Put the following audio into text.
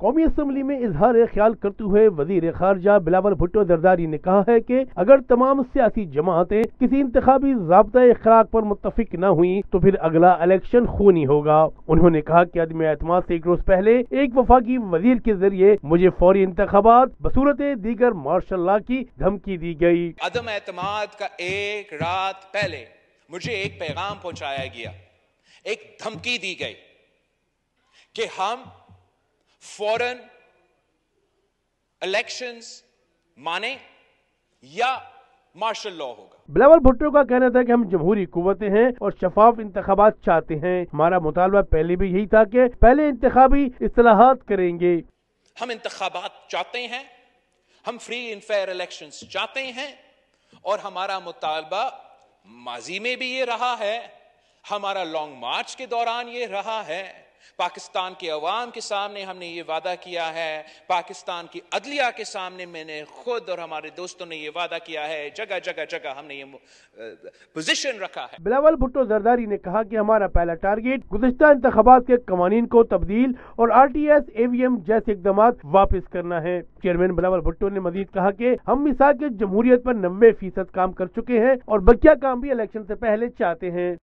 कौमी असम्बली में इजहार ख्याल करते हुए वजीर खारजा बिलावल भुट्टो जरदारी ने कहा है कि अगर तमाम सियासी जमातें किसी इंतबी जबता अखराक पर मुतफिक न हुई तो फिर अगला इलेक्शन खूनी होगा उन्होंने कहा की अदम एतम ऐसी एक रोज पहले एक वफाकी वजीर के जरिए मुझे फौरी इंतबात बसूरत दीगर मार्शल ला की धमकी दी गयी अदम एतम का एक रात पहले मुझे एक पैगाम पहुँचाया गया एक धमकी दी गई कि हम फॉरेन इलेक्शंस माने या मार्शल लॉ होगा बिलावल भुट्टो का कहना था कि हम जमहूरी कुतें हैं और शफाफ इंतबात चाहते हैं हमारा मुतालबा पहले भी यही था कि पहले इंतबी असलाहत करेंगे हम इंतबात चाहते हैं हम फ्री एंड फेयर इलेक्शन चाहते हैं और हमारा मुतालबा माजी में भी ये रहा है हमारा लॉन्ग मार्च के दौरान ये रहा है पाकिस्तान के अवाम के सामने हमने ये वादा किया है पाकिस्तान की अदलिया के सामने मैंने खुद और हमारे दोस्तों ने ये वादा किया है जगह जगह जगह हमने ये पोजीशन रखा है बिलावल भुट्टो जरदारी ने कहा कि हमारा पहला टारगेट गुजशत इंतबात के कवानीन को तब्दील और आर टी एस एवीएम जैसे इकदाम वापस करना है चेयरमैन बिलावल भुट्टो ने मजीद कहा की हम मिसाल के जमहूरियत पर नब्बे फीसद काम कर चुके हैं और बकिया काम भी इलेक्शन ऐसी पहले चाहते हैं